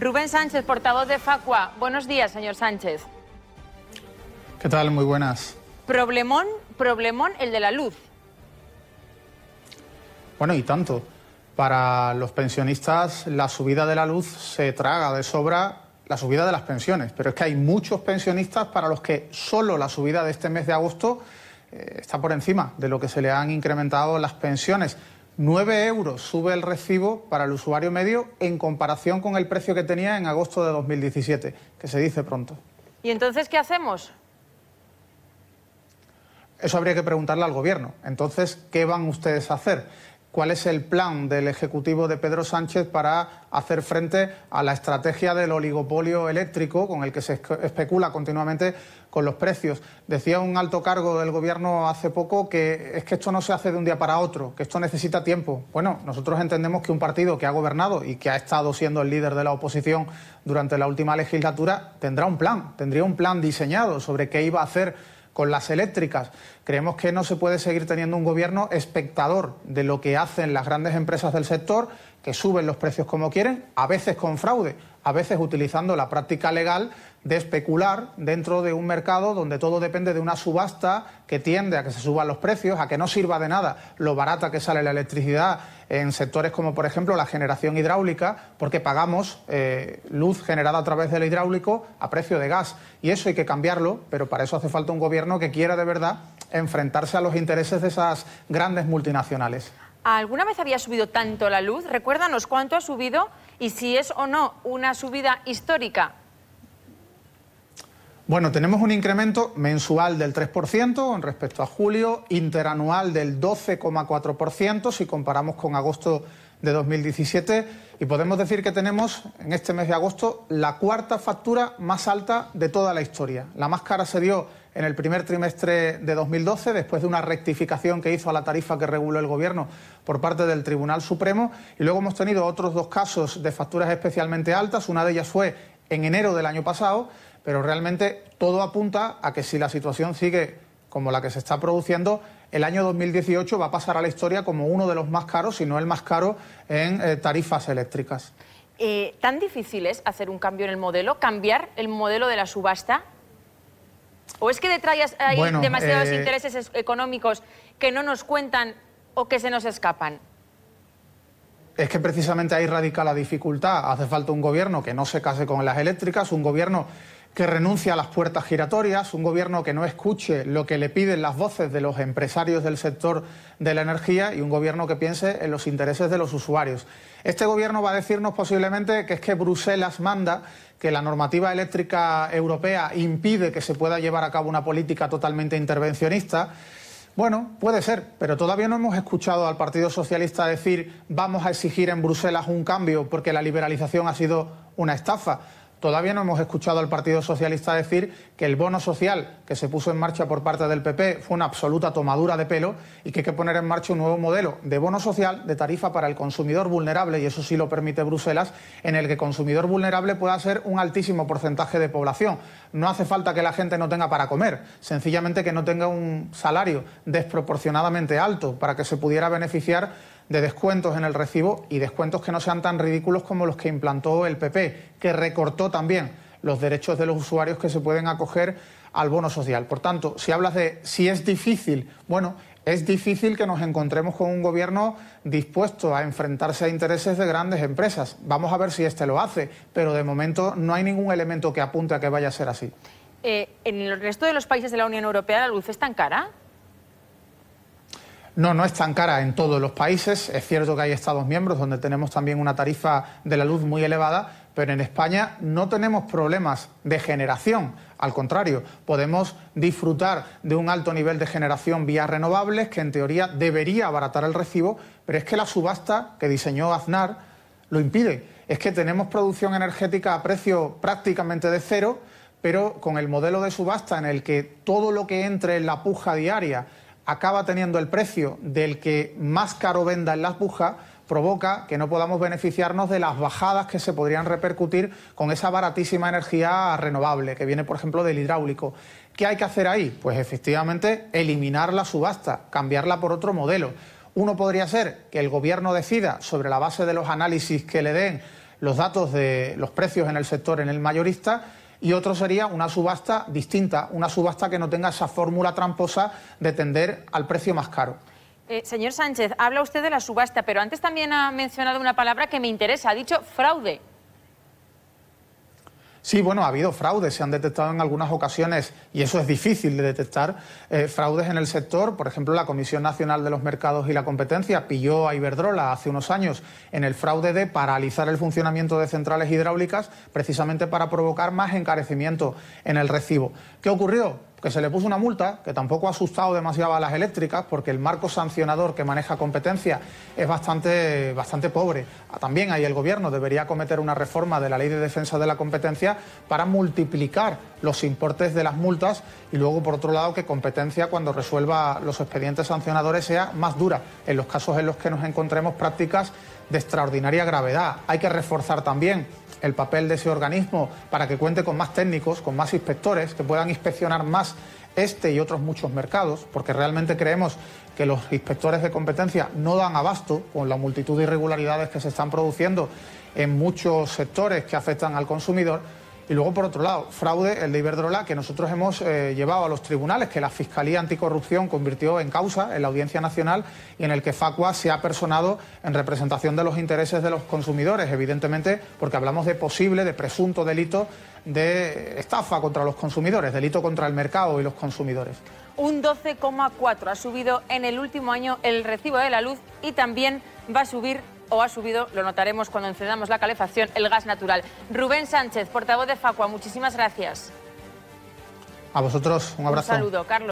Rubén Sánchez, portavoz de Facua. Buenos días, señor Sánchez. ¿Qué tal? Muy buenas. Problemón, problemón el de la luz. Bueno, y tanto. Para los pensionistas la subida de la luz se traga de sobra la subida de las pensiones, pero es que hay muchos pensionistas para los que solo la subida de este mes de agosto eh, está por encima de lo que se le han incrementado las pensiones. 9 euros sube el recibo para el usuario medio en comparación con el precio que tenía en agosto de 2017, que se dice pronto. ¿Y entonces qué hacemos? Eso habría que preguntarle al Gobierno. Entonces, ¿qué van ustedes a hacer? cuál es el plan del Ejecutivo de Pedro Sánchez para hacer frente a la estrategia del oligopolio eléctrico con el que se especula continuamente con los precios. Decía un alto cargo del Gobierno hace poco que es que esto no se hace de un día para otro, que esto necesita tiempo. Bueno, nosotros entendemos que un partido que ha gobernado y que ha estado siendo el líder de la oposición durante la última legislatura tendrá un plan, tendría un plan diseñado sobre qué iba a hacer con las eléctricas. Creemos que no se puede seguir teniendo un gobierno espectador de lo que hacen las grandes empresas del sector, que suben los precios como quieren, a veces con fraude, a veces utilizando la práctica legal de especular dentro de un mercado donde todo depende de una subasta que tiende a que se suban los precios, a que no sirva de nada lo barata que sale la electricidad en sectores como por ejemplo la generación hidráulica, porque pagamos eh, luz generada a través del hidráulico a precio de gas. Y eso hay que cambiarlo, pero para eso hace falta un gobierno que quiera de verdad enfrentarse a los intereses de esas grandes multinacionales. ¿Alguna vez había subido tanto la luz? Recuérdanos cuánto ha subido y si es o no una subida histórica. Bueno, tenemos un incremento mensual del 3% respecto a julio, interanual del 12,4% si comparamos con agosto de 2017 y podemos decir que tenemos en este mes de agosto la cuarta factura más alta de toda la historia. La más cara se dio en el primer trimestre de 2012 después de una rectificación que hizo a la tarifa que reguló el Gobierno por parte del Tribunal Supremo y luego hemos tenido otros dos casos de facturas especialmente altas. Una de ellas fue en enero del año pasado pero realmente todo apunta a que si la situación sigue como la que se está produciendo, el año 2018 va a pasar a la historia como uno de los más caros, si no el más caro, en eh, tarifas eléctricas. Eh, ¿Tan difícil es hacer un cambio en el modelo, cambiar el modelo de la subasta? ¿O es que detrás hay demasiados eh, intereses económicos que no nos cuentan o que se nos escapan? Es que precisamente ahí radica la dificultad. Hace falta un gobierno que no se case con las eléctricas, un gobierno que renuncia a las puertas giratorias, un gobierno que no escuche lo que le piden las voces de los empresarios del sector de la energía y un gobierno que piense en los intereses de los usuarios. Este gobierno va a decirnos posiblemente que es que Bruselas manda, que la normativa eléctrica europea impide que se pueda llevar a cabo una política totalmente intervencionista. Bueno, puede ser, pero todavía no hemos escuchado al Partido Socialista decir vamos a exigir en Bruselas un cambio porque la liberalización ha sido una estafa. Todavía no hemos escuchado al Partido Socialista decir que el bono social que se puso en marcha por parte del PP fue una absoluta tomadura de pelo y que hay que poner en marcha un nuevo modelo de bono social de tarifa para el consumidor vulnerable, y eso sí lo permite Bruselas, en el que consumidor vulnerable pueda ser un altísimo porcentaje de población. No hace falta que la gente no tenga para comer, sencillamente que no tenga un salario desproporcionadamente alto para que se pudiera beneficiar de descuentos en el recibo y descuentos que no sean tan ridículos como los que implantó el PP, que recortó también los derechos de los usuarios que se pueden acoger al bono social. Por tanto, si hablas de si es difícil, bueno, es difícil que nos encontremos con un gobierno dispuesto a enfrentarse a intereses de grandes empresas. Vamos a ver si este lo hace, pero de momento no hay ningún elemento que apunte a que vaya a ser así. Eh, ¿En el resto de los países de la Unión Europea la luz es tan cara? No, no es tan cara en todos los países. Es cierto que hay Estados miembros donde tenemos también una tarifa de la luz muy elevada, pero en España no tenemos problemas de generación. Al contrario, podemos disfrutar de un alto nivel de generación vía renovables que en teoría debería abaratar el recibo, pero es que la subasta que diseñó Aznar lo impide. Es que tenemos producción energética a precio prácticamente de cero, pero con el modelo de subasta en el que todo lo que entre en la puja diaria acaba teniendo el precio del que más caro venda en las pujas, provoca que no podamos beneficiarnos de las bajadas que se podrían repercutir con esa baratísima energía renovable que viene, por ejemplo, del hidráulico. ¿Qué hay que hacer ahí? Pues efectivamente eliminar la subasta, cambiarla por otro modelo. Uno podría ser que el gobierno decida sobre la base de los análisis que le den los datos de los precios en el sector en el mayorista y otro sería una subasta distinta, una subasta que no tenga esa fórmula tramposa de tender al precio más caro. Eh, señor Sánchez, habla usted de la subasta, pero antes también ha mencionado una palabra que me interesa, ha dicho fraude. Sí, bueno, ha habido fraudes, se han detectado en algunas ocasiones, y eso es difícil de detectar, eh, fraudes en el sector. Por ejemplo, la Comisión Nacional de los Mercados y la Competencia pilló a Iberdrola hace unos años en el fraude de paralizar el funcionamiento de centrales hidráulicas precisamente para provocar más encarecimiento en el recibo. ¿Qué ocurrió? que se le puso una multa que tampoco ha asustado demasiado a las eléctricas porque el marco sancionador que maneja competencia es bastante, bastante pobre. Ah, también ahí el gobierno debería cometer una reforma de la ley de defensa de la competencia para multiplicar los importes de las multas y luego por otro lado que competencia cuando resuelva los expedientes sancionadores sea más dura en los casos en los que nos encontremos prácticas de extraordinaria gravedad. Hay que reforzar también el papel de ese organismo para que cuente con más técnicos, con más inspectores, que puedan inspeccionar más este y otros muchos mercados, porque realmente creemos que los inspectores de competencia no dan abasto con la multitud de irregularidades que se están produciendo en muchos sectores que afectan al consumidor y luego, por otro lado, fraude, el de Iberdrola, que nosotros hemos eh, llevado a los tribunales, que la Fiscalía Anticorrupción convirtió en causa en la Audiencia Nacional y en el que Facua se ha personado en representación de los intereses de los consumidores, evidentemente, porque hablamos de posible, de presunto delito de estafa contra los consumidores, delito contra el mercado y los consumidores. Un 12,4 ha subido en el último año el recibo de la luz y también va a subir o ha subido, lo notaremos cuando encendamos la calefacción, el gas natural. Rubén Sánchez, portavoz de Facua, muchísimas gracias. A vosotros, un abrazo. saludo, Carlos.